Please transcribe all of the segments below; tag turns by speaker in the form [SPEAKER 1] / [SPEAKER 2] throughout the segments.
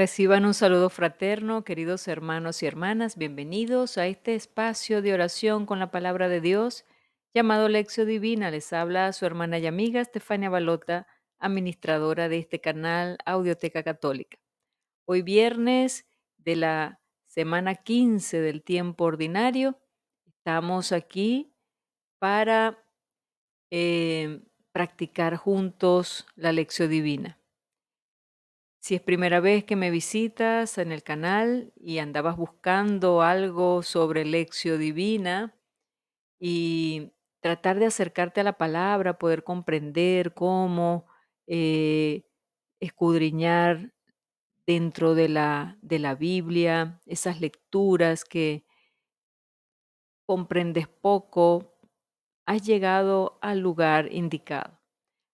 [SPEAKER 1] Reciban un saludo fraterno, queridos hermanos y hermanas, bienvenidos a este espacio de oración con la palabra de Dios llamado Lección Divina. Les habla su hermana y amiga Estefania Balota, administradora de este canal Audioteca Católica. Hoy viernes de la semana 15 del tiempo ordinario, estamos aquí para eh, practicar juntos la lección divina. Si es primera vez que me visitas en el canal y andabas buscando algo sobre lección divina y tratar de acercarte a la palabra, poder comprender cómo eh, escudriñar dentro de la, de la Biblia, esas lecturas que comprendes poco, has llegado al lugar indicado.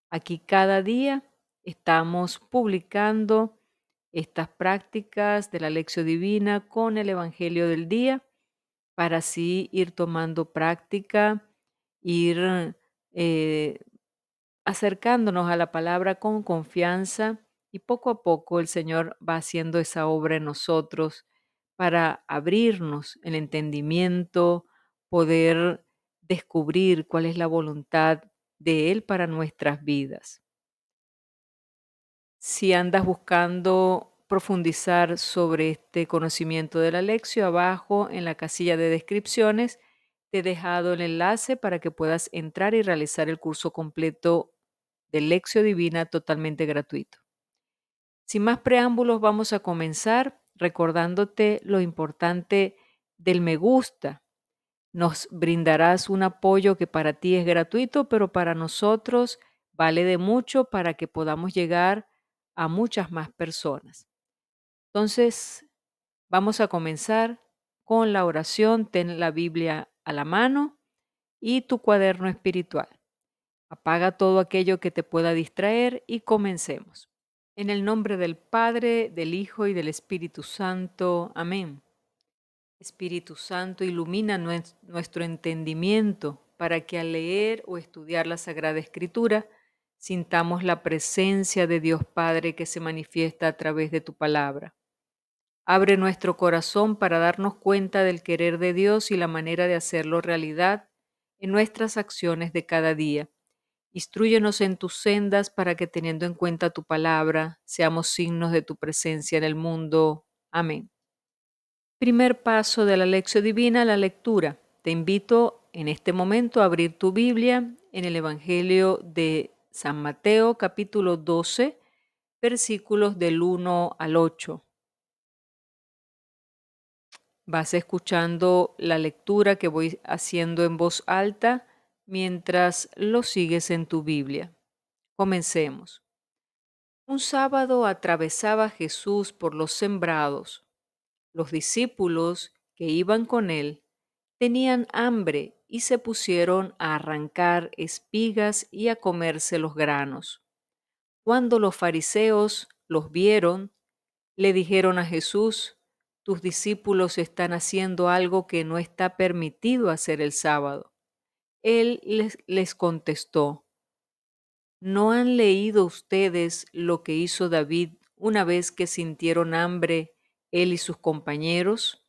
[SPEAKER 1] Aquí cada día Estamos publicando estas prácticas de la lección divina con el Evangelio del día para así ir tomando práctica, ir eh, acercándonos a la palabra con confianza y poco a poco el Señor va haciendo esa obra en nosotros para abrirnos el entendimiento, poder descubrir cuál es la voluntad de Él para nuestras vidas. Si andas buscando profundizar sobre este conocimiento de la abajo en la casilla de descripciones te he dejado el enlace para que puedas entrar y realizar el curso completo de Lección Divina totalmente gratuito. Sin más preámbulos, vamos a comenzar recordándote lo importante del me gusta. Nos brindarás un apoyo que para ti es gratuito, pero para nosotros vale de mucho para que podamos llegar a muchas más personas. Entonces, vamos a comenzar con la oración, ten la Biblia a la mano y tu cuaderno espiritual. Apaga todo aquello que te pueda distraer y comencemos. En el nombre del Padre, del Hijo y del Espíritu Santo. Amén. Espíritu Santo, ilumina nuestro entendimiento para que al leer o estudiar la Sagrada Escritura sintamos la presencia de Dios Padre que se manifiesta a través de tu palabra. Abre nuestro corazón para darnos cuenta del querer de Dios y la manera de hacerlo realidad en nuestras acciones de cada día. Instruyenos en tus sendas para que teniendo en cuenta tu palabra, seamos signos de tu presencia en el mundo. Amén. Primer paso de la lección divina, la lectura. Te invito en este momento a abrir tu Biblia en el Evangelio de San Mateo capítulo 12, versículos del 1 al 8. Vas escuchando la lectura que voy haciendo en voz alta mientras lo sigues en tu Biblia. Comencemos. Un sábado atravesaba Jesús por los sembrados. Los discípulos que iban con él tenían hambre y se pusieron a arrancar espigas y a comerse los granos. Cuando los fariseos los vieron, le dijeron a Jesús, tus discípulos están haciendo algo que no está permitido hacer el sábado. Él les, les contestó, ¿no han leído ustedes lo que hizo David una vez que sintieron hambre él y sus compañeros?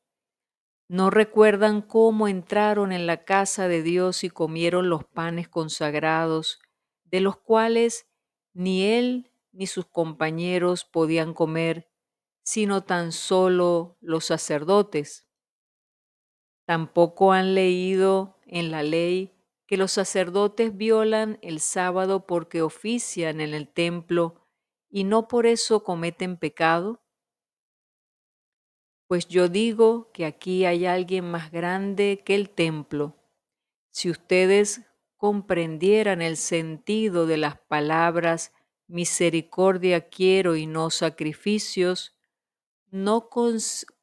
[SPEAKER 1] No recuerdan cómo entraron en la casa de Dios y comieron los panes consagrados, de los cuales ni él ni sus compañeros podían comer, sino tan solo los sacerdotes. Tampoco han leído en la ley que los sacerdotes violan el sábado porque ofician en el templo y no por eso cometen pecado? pues yo digo que aquí hay alguien más grande que el templo. Si ustedes comprendieran el sentido de las palabras misericordia quiero y no sacrificios, no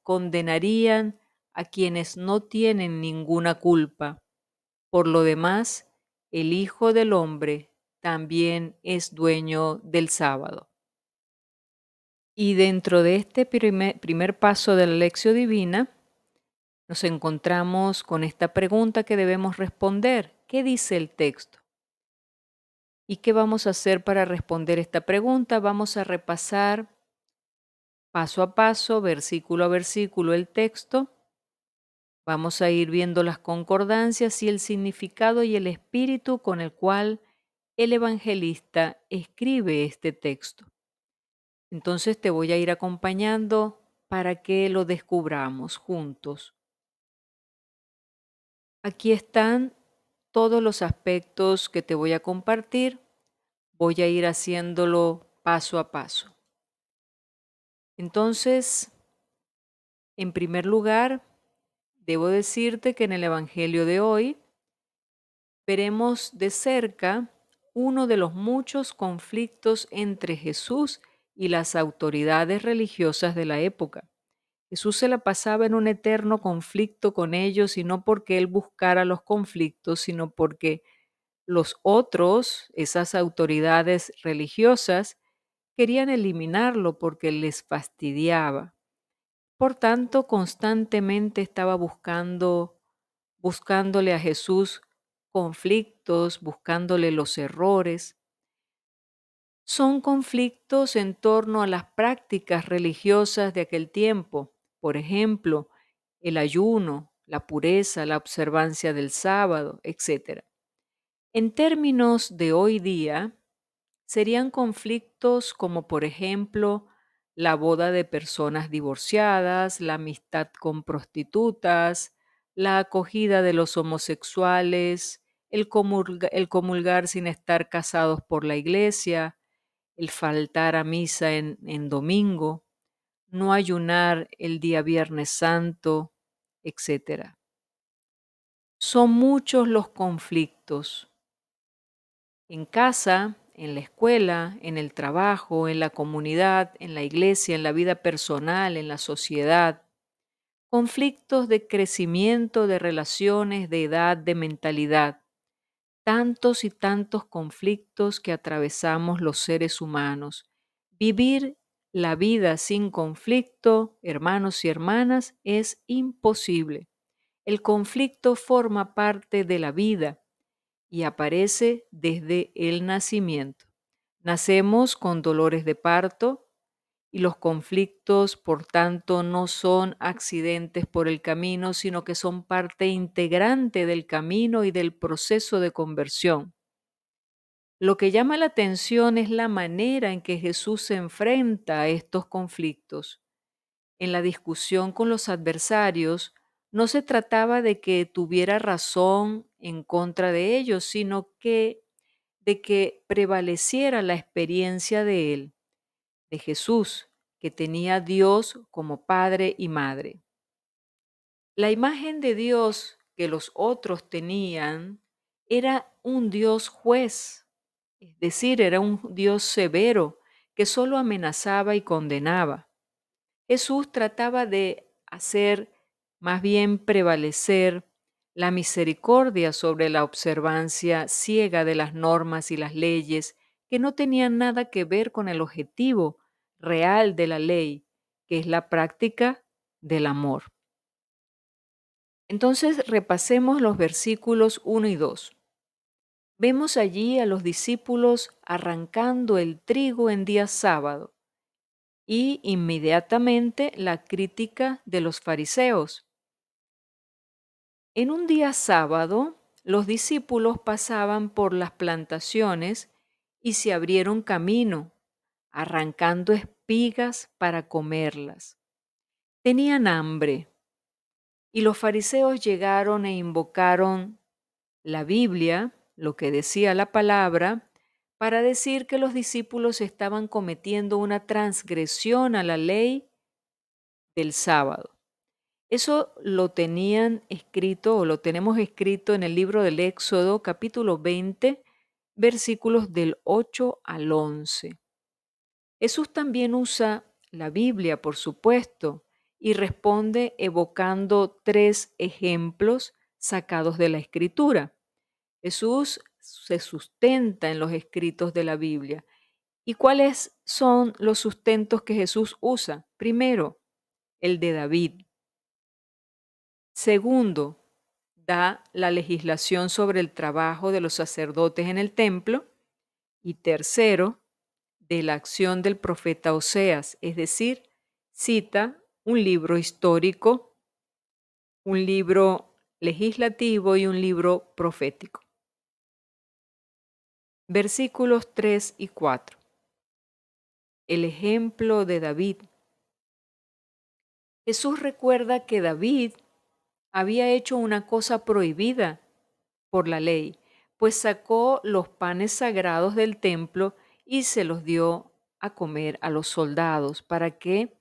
[SPEAKER 1] condenarían a quienes no tienen ninguna culpa. Por lo demás, el Hijo del Hombre también es dueño del sábado. Y dentro de este primer, paso de la lección divina, nos encontramos con esta pregunta que debemos responder. ¿Qué dice el texto? ¿Y qué vamos a hacer para responder esta pregunta? Vamos a repasar paso a paso, versículo a versículo, el texto. Vamos a ir viendo las concordancias y el significado y el espíritu con el cual el evangelista escribe este texto. Entonces te voy a ir acompañando para que lo descubramos juntos. Aquí están todos los aspectos que te voy a compartir. Voy a ir haciéndolo paso a paso. Entonces, en primer lugar, debo decirte que en el Evangelio de hoy veremos de cerca uno de los muchos conflictos entre Jesús y y las autoridades religiosas de la época. Jesús se la pasaba en un eterno conflicto con ellos y no porque él buscara los conflictos, sino porque los otros, esas autoridades religiosas, querían eliminarlo porque les fastidiaba. Por tanto, constantemente estaba buscando, buscándole a Jesús conflictos, buscándole los errores, son conflictos en torno a las prácticas religiosas de aquel tiempo, por ejemplo, el ayuno, la pureza, la observancia del sábado, etc. En términos de hoy día, serían conflictos como, por ejemplo, la boda de personas divorciadas, la amistad con prostitutas, la acogida de los homosexuales, el, el comulgar sin estar casados por la iglesia, el faltar a misa en, domingo, no ayunar el día Viernes Santo, etc. Son muchos los conflictos. En casa, en la escuela, en el trabajo, en la comunidad, en la iglesia, en la vida personal, en la sociedad. Conflictos de crecimiento, de relaciones, de edad, de mentalidad tantos y tantos conflictos que atravesamos los seres humanos. Vivir la vida sin conflicto, hermanos y hermanas, es imposible. El conflicto forma parte de la vida y aparece desde el nacimiento. Nacemos con dolores de parto, y los conflictos, por tanto, no son accidentes por el camino, sino que son parte integrante del camino y del proceso de conversión. Lo que llama la atención es la manera en que Jesús se enfrenta a estos conflictos. En la discusión con los adversarios, no se trataba de que tuviera razón en contra de ellos, sino que de que prevaleciera la experiencia de él. Jesús, que tenía Dios como Padre y Madre. La imagen de Dios que los otros tenían era un Dios juez, es decir, era un Dios severo que solo amenazaba y condenaba. Jesús trataba de hacer más bien prevalecer la misericordia sobre la observancia ciega de las normas y las leyes que no tenían nada que ver con el objetivo real de la ley, que es la práctica del amor. Entonces repasemos los versículos 1 y 2. Vemos allí a los discípulos arrancando el trigo en día sábado y inmediatamente la crítica de los fariseos. En un día sábado, los discípulos pasaban por las plantaciones y se abrieron camino arrancando espigas para comerlas. Tenían hambre. Y los fariseos llegaron e invocaron la Biblia, lo que decía la palabra, para decir que los discípulos estaban cometiendo una transgresión a la ley del sábado. Eso lo tenían escrito o lo tenemos escrito en el libro del Éxodo capítulo 20 versículos del 8 al 11. Jesús también usa la Biblia, por supuesto, y responde evocando tres ejemplos sacados de la Escritura. Jesús se sustenta en los escritos de la Biblia. ¿Y cuáles son los sustentos que Jesús usa? Primero, el de David. Segundo, da la legislación sobre el trabajo de los sacerdotes en el templo. Y tercero, de la acción del profeta Oseas, es decir, cita un libro histórico, un libro legislativo y un libro profético. Versículos 3 y 4. El ejemplo de David. Jesús recuerda que David había hecho una cosa prohibida por la ley, pues sacó los panes sagrados del templo y se los dio a comer a los soldados para que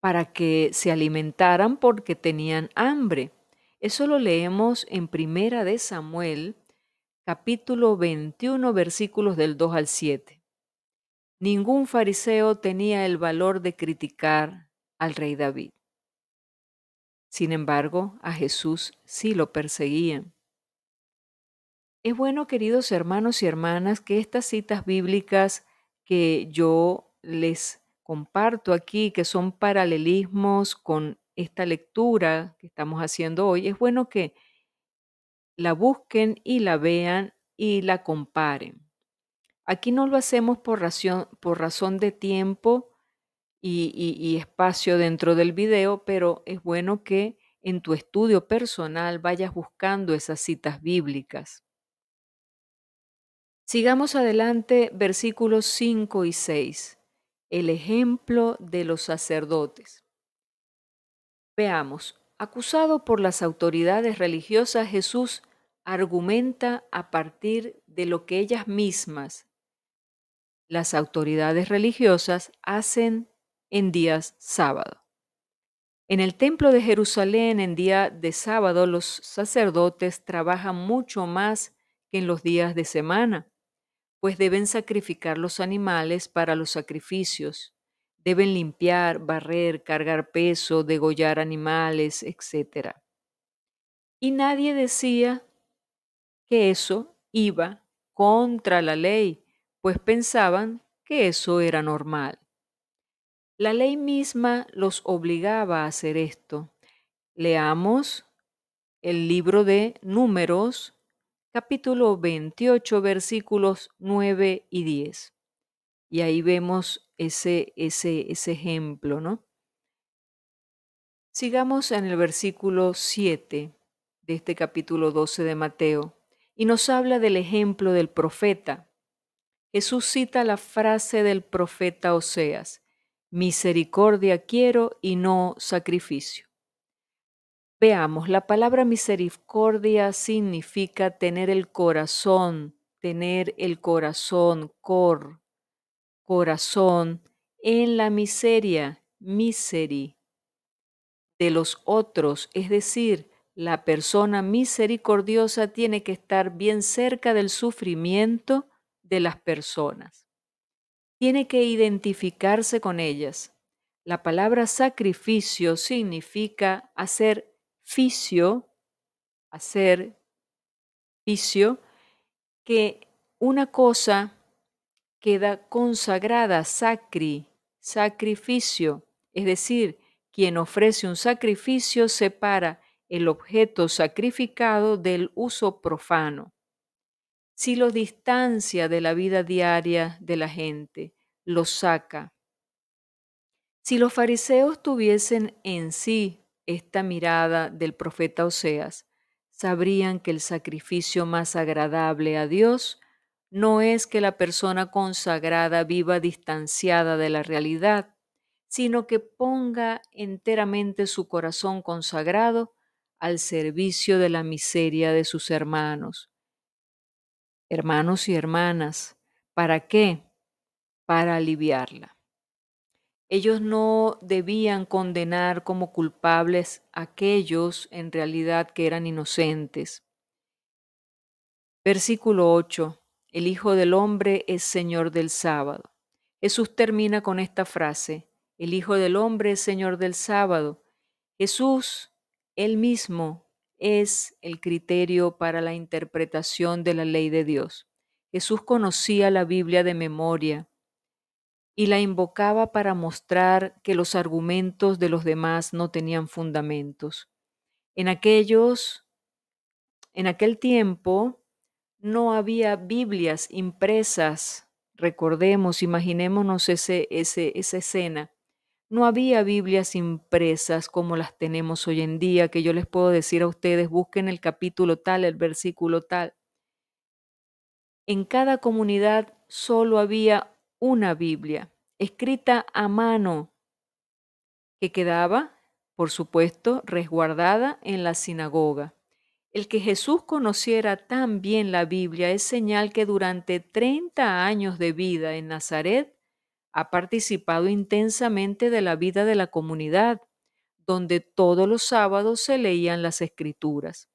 [SPEAKER 1] para que se alimentaran porque tenían hambre. Eso lo leemos en Primera de Samuel, capítulo 21, versículos del 2 al 7. Ningún fariseo tenía el valor de criticar al rey David. Sin embargo, a Jesús sí lo perseguían. Es bueno, queridos hermanos y hermanas, que estas citas bíblicas que yo les comparto aquí, que son paralelismos con esta lectura que estamos haciendo hoy, es bueno que la busquen y la vean y la comparen. Aquí no lo hacemos por razón, de tiempo y, y, espacio dentro del video, pero es bueno que en tu estudio personal vayas buscando esas citas bíblicas. Sigamos adelante versículos 5 y 6. El ejemplo de los sacerdotes. Veamos, acusado por las autoridades religiosas, Jesús argumenta a partir de lo que ellas mismas, las autoridades religiosas, hacen en días sábado. En el templo de Jerusalén en día de sábado los sacerdotes trabajan mucho más que en los días de semana pues deben sacrificar los animales para los sacrificios. Deben limpiar, barrer, cargar peso, degollar animales, etc. Y nadie decía que eso iba contra la ley, pues pensaban que eso era normal. La ley misma los obligaba a hacer esto. Leamos el libro de Números capítulo 28, versículos 9 y 10. Y ahí vemos ese, ese, ese ejemplo, ¿no? Sigamos en el versículo 7 de este capítulo 12 de Mateo, y nos habla del ejemplo del profeta. Jesús cita la frase del profeta Oseas, misericordia quiero y no sacrificio. Veamos, la palabra misericordia significa tener el corazón, tener el corazón, cor, corazón, en la miseria, miseri, de los otros, es decir, la persona misericordiosa tiene que estar bien cerca del sufrimiento de las personas. Tiene que identificarse con ellas. La palabra sacrificio significa hacer fisio, hacer, fisio, que una cosa queda consagrada, sacri, sacrificio, es decir, quien ofrece un sacrificio separa el objeto sacrificado del uso profano. Si lo distancia de la vida diaria de la gente, lo saca. Si los fariseos tuviesen en sí esta mirada del profeta Oseas, sabrían que el sacrificio más agradable a Dios no es que la persona consagrada viva distanciada de la realidad, sino que ponga enteramente su corazón consagrado al servicio de la miseria de sus hermanos. Hermanos y hermanas, ¿para qué? Para aliviarla. Ellos no debían condenar como culpables aquellos en realidad que eran inocentes. Versículo 8. El Hijo del Hombre es Señor del sábado. Jesús termina con esta frase. El Hijo del Hombre es Señor del sábado. Jesús, él mismo, es el criterio para la interpretación de la ley de Dios. Jesús conocía la Biblia de memoria y la invocaba para mostrar que los argumentos de los demás no tenían fundamentos. En aquellos, en aquel tiempo, no había Biblias impresas. Recordemos, imaginémonos ese, esa escena. No había Biblias impresas como las tenemos hoy en día, que yo les puedo decir a ustedes, busquen el capítulo tal, el versículo tal. En cada comunidad solo había una Biblia escrita a mano que quedaba, por supuesto, resguardada en la sinagoga. El que Jesús conociera tan bien la Biblia es señal que durante 30 años de vida en Nazaret ha participado intensamente de la vida de la comunidad, donde todos los sábados se leían las escrituras.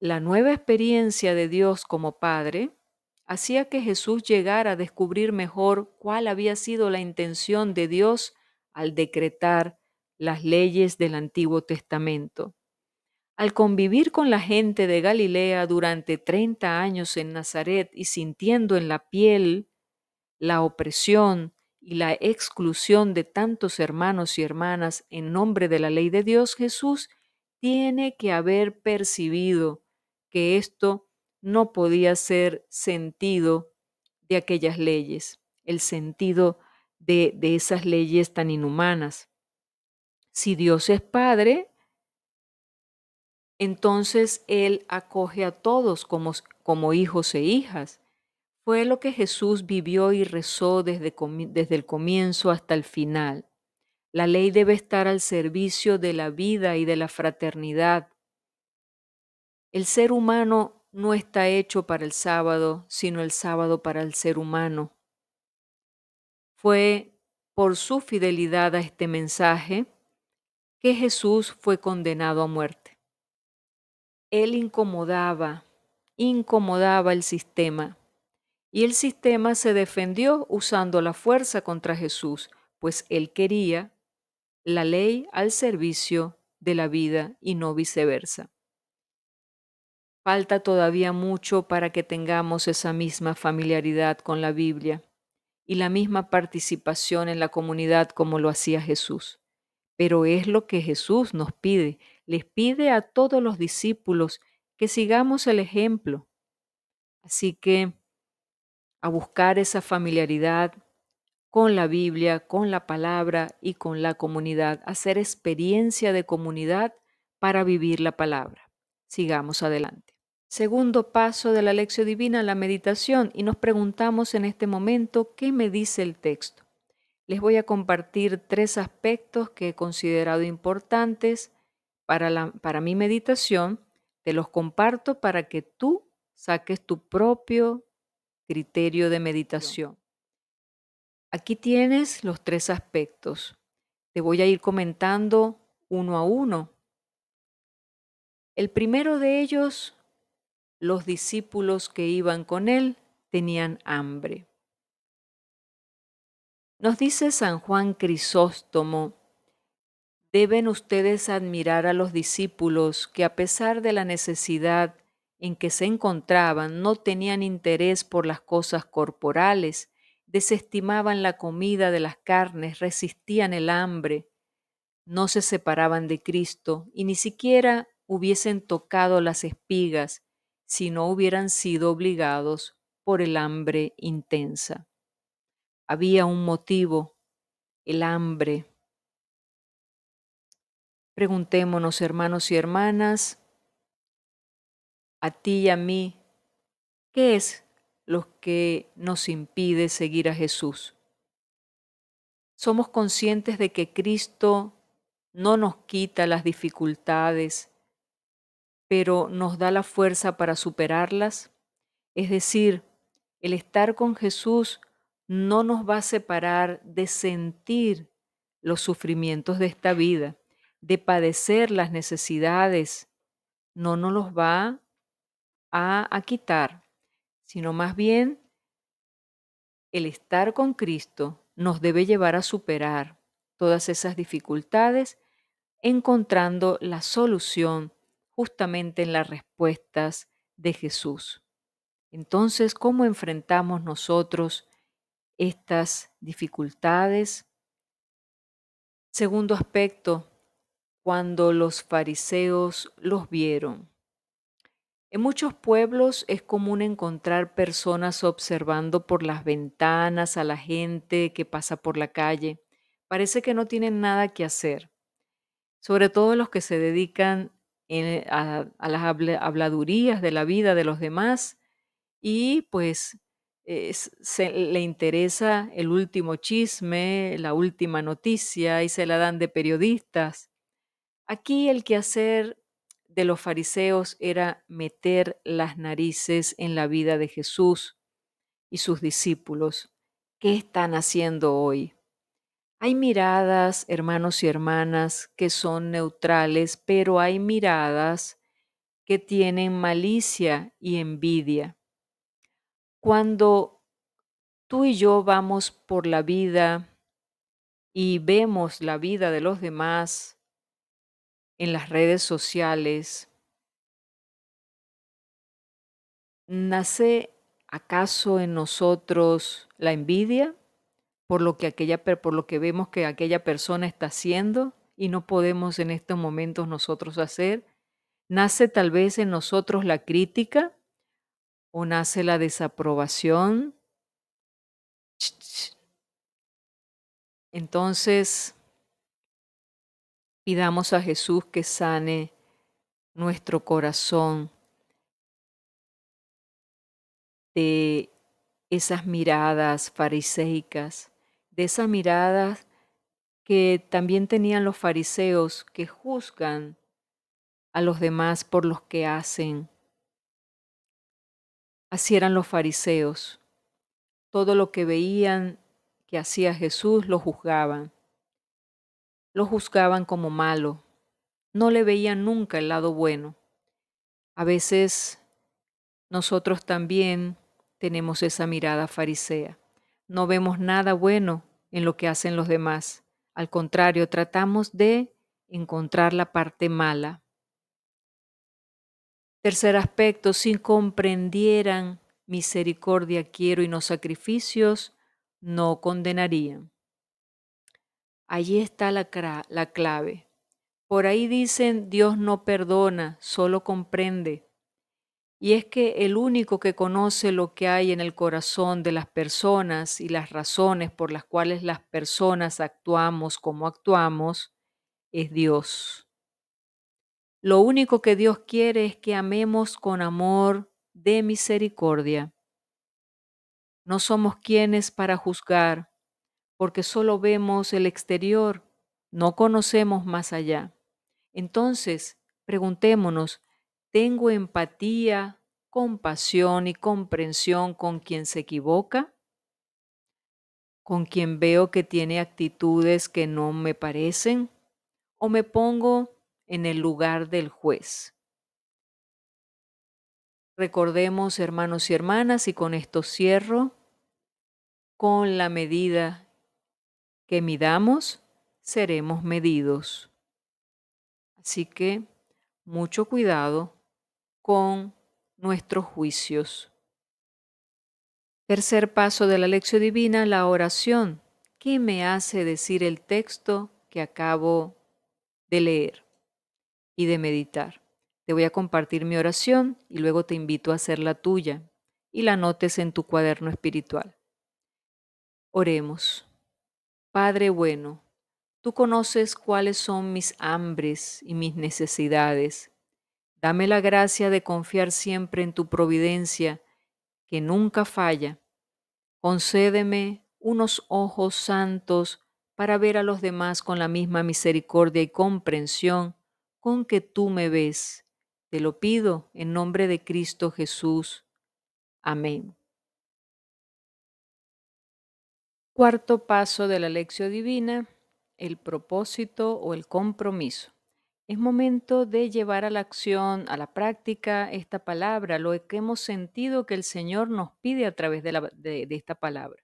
[SPEAKER 1] La nueva experiencia de Dios como Padre hacía que Jesús llegara a descubrir mejor cuál había sido la intención de Dios al decretar las leyes del Antiguo Testamento. Al convivir con la gente de Galilea durante 30 años en Nazaret y sintiendo en la piel la opresión y la exclusión de tantos hermanos y hermanas en nombre de la ley de Dios, Jesús tiene que haber percibido que esto no podía ser sentido de aquellas leyes, el sentido de, esas leyes tan inhumanas. Si Dios es Padre, entonces Él acoge a todos como, hijos e hijas. Fue lo que Jesús vivió y rezó desde, desde el comienzo hasta el final. La ley debe estar al servicio de la vida y de la fraternidad. El ser humano no está hecho para el sábado, sino el sábado para el ser humano. Fue por su fidelidad a este mensaje que Jesús fue condenado a muerte. Él incomodaba, incomodaba el sistema, y el sistema se defendió usando la fuerza contra Jesús, pues él quería la ley al servicio de la vida y no viceversa. Falta todavía mucho para que tengamos esa misma familiaridad con la Biblia y la misma participación en la comunidad como lo hacía Jesús. Pero es lo que Jesús nos pide, les pide a todos los discípulos que sigamos el ejemplo. Así que a buscar esa familiaridad con la Biblia, con la palabra y con la comunidad, hacer experiencia de comunidad para vivir la palabra. Sigamos adelante. Segundo paso de la lección divina, la meditación, y nos preguntamos en este momento qué me dice el texto. Les voy a compartir tres aspectos que he considerado importantes para, para mi meditación. Te los comparto para que tú saques tu propio criterio de meditación. Aquí tienes los tres aspectos. Te voy a ir comentando uno a uno. El primero de ellos los discípulos que iban con él tenían hambre. Nos dice San Juan Crisóstomo, deben ustedes admirar a los discípulos que a pesar de la necesidad en que se encontraban, no tenían interés por las cosas corporales, desestimaban la comida de las carnes, resistían el hambre, no se separaban de Cristo y ni siquiera hubiesen tocado las espigas si no hubieran sido obligados por el hambre intensa. Había un motivo, el hambre. Preguntémonos, hermanos y hermanas, a ti y a mí, ¿qué es lo que nos impide seguir a Jesús? Somos conscientes de que Cristo no nos quita las dificultades, pero nos da la fuerza para superarlas. Es decir, el estar con Jesús no nos va a separar de sentir los sufrimientos de esta vida, de padecer las necesidades, no nos los va a, a quitar, sino más bien el estar con Cristo nos debe llevar a superar todas esas dificultades encontrando la solución justamente en las respuestas de Jesús. Entonces, ¿cómo enfrentamos nosotros estas dificultades? Segundo aspecto, cuando los fariseos los vieron. En muchos pueblos es común encontrar personas observando por las ventanas a la gente que pasa por la calle. Parece que no tienen nada que hacer, sobre todo los que se dedican a, las habladurías de la vida de los demás y pues se, le interesa el último chisme, la última noticia y se la dan de periodistas. Aquí el quehacer de los fariseos era meter las narices en la vida de Jesús y sus discípulos. ¿Qué están haciendo hoy? Hay miradas, hermanos y hermanas, que son neutrales, pero hay miradas que tienen malicia y envidia. Cuando tú y yo vamos por la vida y vemos la vida de los demás en las redes sociales, ¿nace acaso en nosotros la envidia? por lo que aquella por lo que vemos que aquella persona está haciendo y no podemos en estos momentos nosotros hacer. Nace tal vez en nosotros la crítica o nace la desaprobación. Entonces, pidamos a Jesús que sane nuestro corazón de esas miradas fariseicas de esa mirada que también tenían los fariseos que juzgan a los demás por los que hacen. Así eran los fariseos. Todo lo que veían que hacía Jesús lo juzgaban. Lo juzgaban como malo. No le veían nunca el lado bueno. A veces nosotros también tenemos esa mirada farisea no vemos nada bueno en lo que hacen los demás. Al contrario, tratamos de encontrar la parte mala. Tercer aspecto, si comprendieran misericordia quiero y no sacrificios, no condenarían. Allí está la, la clave. Por ahí dicen, Dios no perdona, solo comprende y es que el único que conoce lo que hay en el corazón de las personas y las razones por las cuales las personas actuamos como actuamos es Dios. Lo único que Dios quiere es que amemos con amor de misericordia. No somos quienes para juzgar, porque solo vemos el exterior, no conocemos más allá. Entonces, preguntémonos, ¿Tengo empatía, compasión y comprensión con quien se equivoca? ¿Con quien veo que tiene actitudes que no me parecen? ¿O me pongo en el lugar del juez? Recordemos, hermanos y hermanas, y con esto cierro, con la medida que midamos, seremos medidos. Así que mucho cuidado con nuestros juicios. Tercer paso de la lección divina, la oración. ¿Qué me hace decir el texto que acabo de leer y de meditar? Te voy a compartir mi oración y luego te invito a hacer la tuya y la notes en tu cuaderno espiritual. Oremos. Padre bueno, tú conoces cuáles son mis hambres y mis necesidades Dame la gracia de confiar siempre en tu providencia, que nunca falla. Concédeme unos ojos santos para ver a los demás con la misma misericordia y comprensión con que tú me ves. Te lo pido en nombre de Cristo Jesús. Amén. Cuarto paso de la lección divina, el propósito o el compromiso. Es momento de llevar a la acción, a la práctica, esta palabra, lo que hemos sentido que el Señor nos pide a través de, de esta palabra.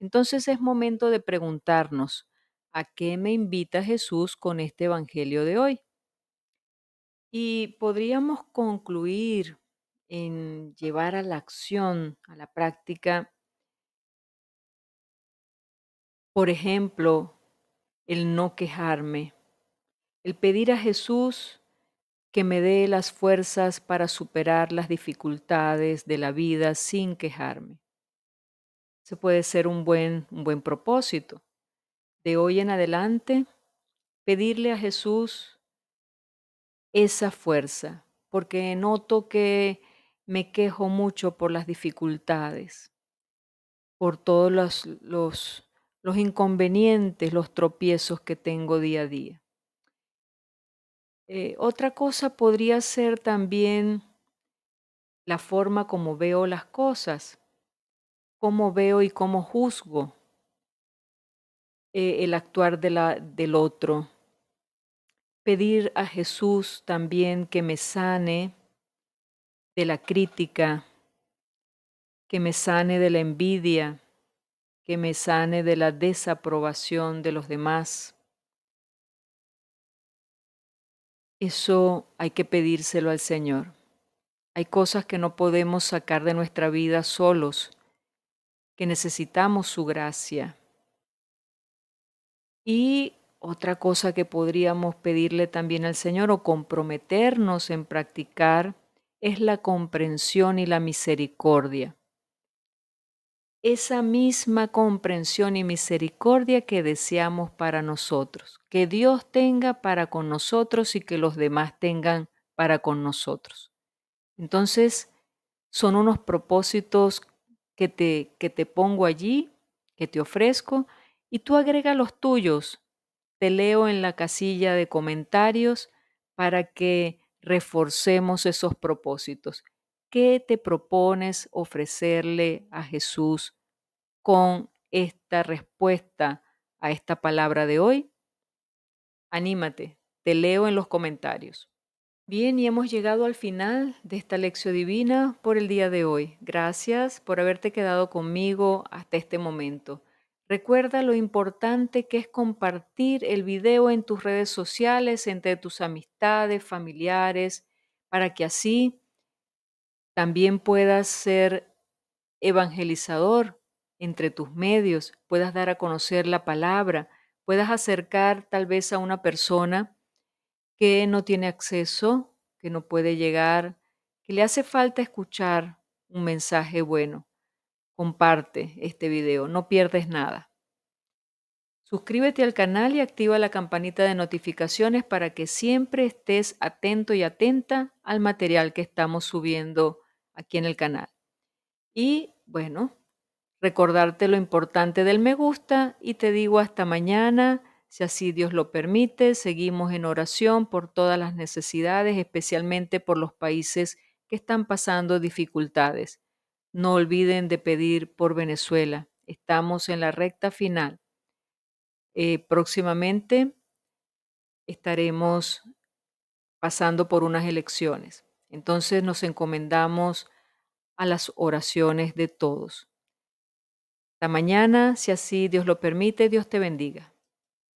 [SPEAKER 1] Entonces es momento de preguntarnos, ¿a qué me invita Jesús con este Evangelio de hoy? Y podríamos concluir en llevar a la acción, a la práctica, por ejemplo, el no quejarme, el pedir a Jesús que me dé las fuerzas para superar las dificultades de la vida sin quejarme. Se puede ser un buen, un buen propósito. De hoy en adelante, pedirle a Jesús esa fuerza, porque noto que me quejo mucho por las dificultades, por todos los, los inconvenientes, los tropiezos que tengo día a día. Eh, otra cosa podría ser también la forma como veo las cosas, cómo veo y cómo juzgo eh, el actuar de la, del otro. Pedir a Jesús también que me sane de la crítica, que me sane de la envidia, que me sane de la desaprobación de los demás Eso hay que pedírselo al Señor. Hay cosas que no podemos sacar de nuestra vida solos, que necesitamos su gracia. Y otra cosa que podríamos pedirle también al Señor o comprometernos en practicar es la comprensión y la misericordia esa misma comprensión y misericordia que deseamos para nosotros, que Dios tenga para con nosotros y que los demás tengan para con nosotros. Entonces, son unos propósitos que te, que te pongo allí, que te ofrezco, y tú agrega los tuyos. Te leo en la casilla de comentarios para que reforcemos esos propósitos. ¿Qué te propones ofrecerle a Jesús con esta respuesta a esta palabra de hoy? Anímate, te leo en los comentarios. Bien, y hemos llegado al final de esta lección divina por el día de hoy. Gracias por haberte quedado conmigo hasta este momento. Recuerda lo importante que es compartir el video en tus redes sociales, entre tus amistades, familiares, para que así también puedas ser evangelizador entre tus medios, puedas dar a conocer la palabra, puedas acercar tal vez a una persona que no tiene acceso, que no puede llegar, que le hace falta escuchar un mensaje bueno. Comparte este video, no pierdes nada. Suscríbete al canal y activa la campanita de notificaciones para que siempre estés atento y atenta al material que estamos subiendo aquí en el canal. Y bueno, recordarte lo importante del me gusta y te digo hasta mañana, si así Dios lo permite, seguimos en oración por todas las necesidades, especialmente por los países que están pasando dificultades. No olviden de pedir por Venezuela. Estamos en la recta final. Eh, próximamente estaremos pasando por unas elecciones. Entonces nos encomendamos a las oraciones de todos. Hasta mañana, si así Dios lo permite, Dios te bendiga.